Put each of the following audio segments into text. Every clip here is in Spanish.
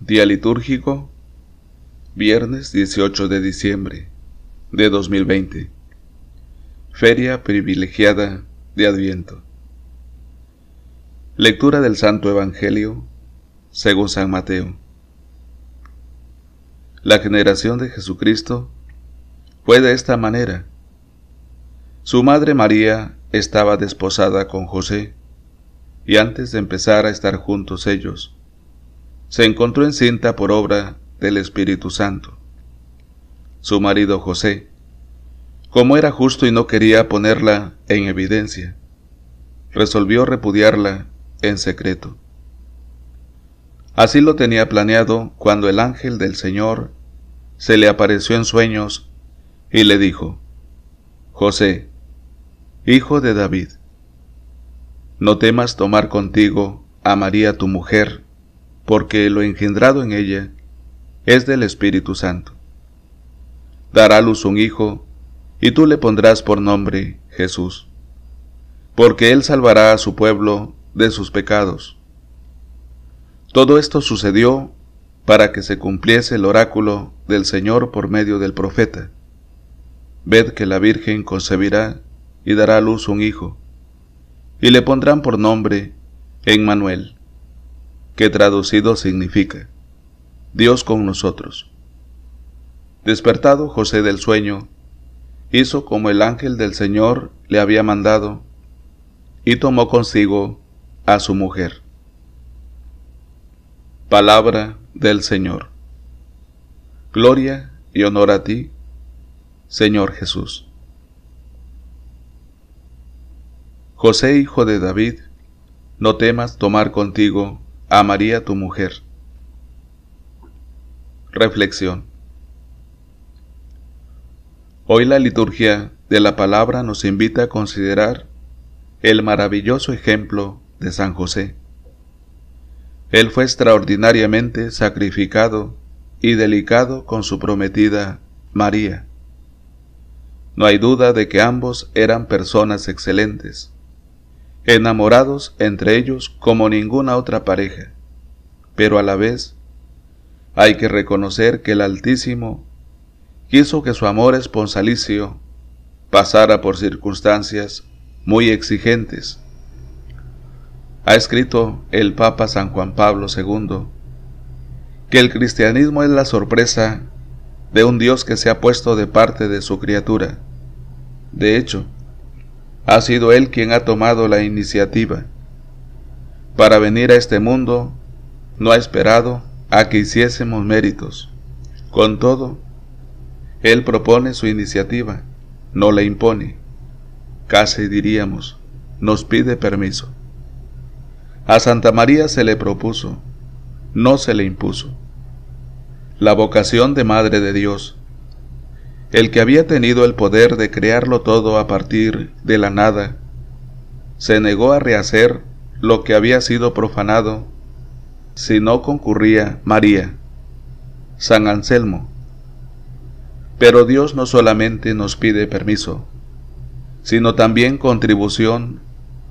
Día litúrgico, viernes 18 de diciembre de 2020. Feria privilegiada de Adviento. Lectura del Santo Evangelio según San Mateo. La generación de Jesucristo fue de esta manera. Su madre María estaba desposada con José, y antes de empezar a estar juntos ellos, se encontró encinta por obra del Espíritu Santo. Su marido José, como era justo y no quería ponerla en evidencia, resolvió repudiarla en secreto. Así lo tenía planeado cuando el ángel del Señor se le apareció en sueños y le dijo, José, hijo de David, no temas tomar contigo a María tu mujer, porque lo engendrado en ella es del Espíritu Santo. Dará luz un hijo, y tú le pondrás por nombre Jesús, porque él salvará a su pueblo de sus pecados. Todo esto sucedió para que se cumpliese el oráculo del Señor por medio del profeta. Ved que la Virgen concebirá y dará a luz un hijo, y le pondrán por nombre Emmanuel que traducido significa Dios con nosotros. Despertado José del sueño, hizo como el ángel del Señor le había mandado, y tomó consigo a su mujer. Palabra del Señor. Gloria y honor a ti, Señor Jesús. José, hijo de David, no temas tomar contigo a María tu mujer. Reflexión. Hoy la liturgia de la palabra nos invita a considerar el maravilloso ejemplo de San José. Él fue extraordinariamente sacrificado y delicado con su prometida María. No hay duda de que ambos eran personas excelentes enamorados entre ellos como ninguna otra pareja. Pero a la vez, hay que reconocer que el Altísimo quiso que su amor esponsalicio pasara por circunstancias muy exigentes. Ha escrito el Papa San Juan Pablo II que el cristianismo es la sorpresa de un Dios que se ha puesto de parte de su criatura. De hecho, ha sido Él quien ha tomado la iniciativa. Para venir a este mundo, no ha esperado a que hiciésemos méritos. Con todo, Él propone su iniciativa, no le impone. Casi diríamos, nos pide permiso. A Santa María se le propuso, no se le impuso. La vocación de Madre de Dios el que había tenido el poder de crearlo todo a partir de la nada, se negó a rehacer lo que había sido profanado si no concurría María. San Anselmo. Pero Dios no solamente nos pide permiso, sino también contribución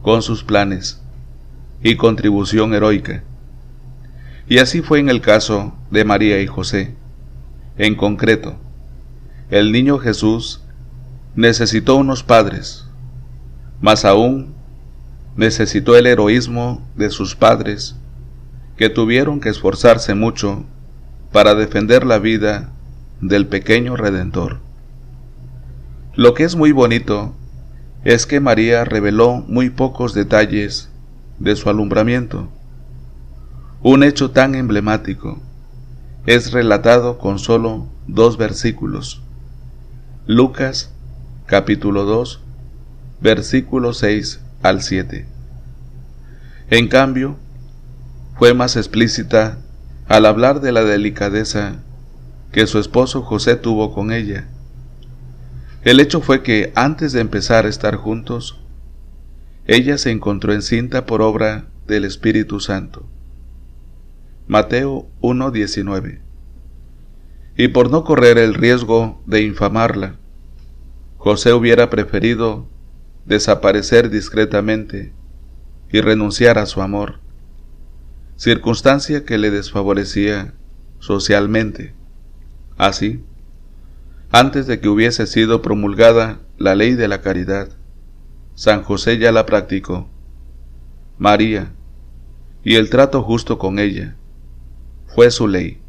con sus planes y contribución heroica. Y así fue en el caso de María y José, en concreto el niño Jesús necesitó unos padres, más aún necesitó el heroísmo de sus padres, que tuvieron que esforzarse mucho para defender la vida del pequeño Redentor. Lo que es muy bonito es que María reveló muy pocos detalles de su alumbramiento. Un hecho tan emblemático es relatado con solo dos versículos. Lucas capítulo 2 versículo 6 al 7. En cambio, fue más explícita al hablar de la delicadeza que su esposo José tuvo con ella. El hecho fue que antes de empezar a estar juntos, ella se encontró encinta por obra del Espíritu Santo. Mateo 1:19. Y por no correr el riesgo de infamarla, José hubiera preferido desaparecer discretamente y renunciar a su amor, circunstancia que le desfavorecía socialmente. Así, antes de que hubiese sido promulgada la ley de la caridad, San José ya la practicó. María, y el trato justo con ella, fue su ley.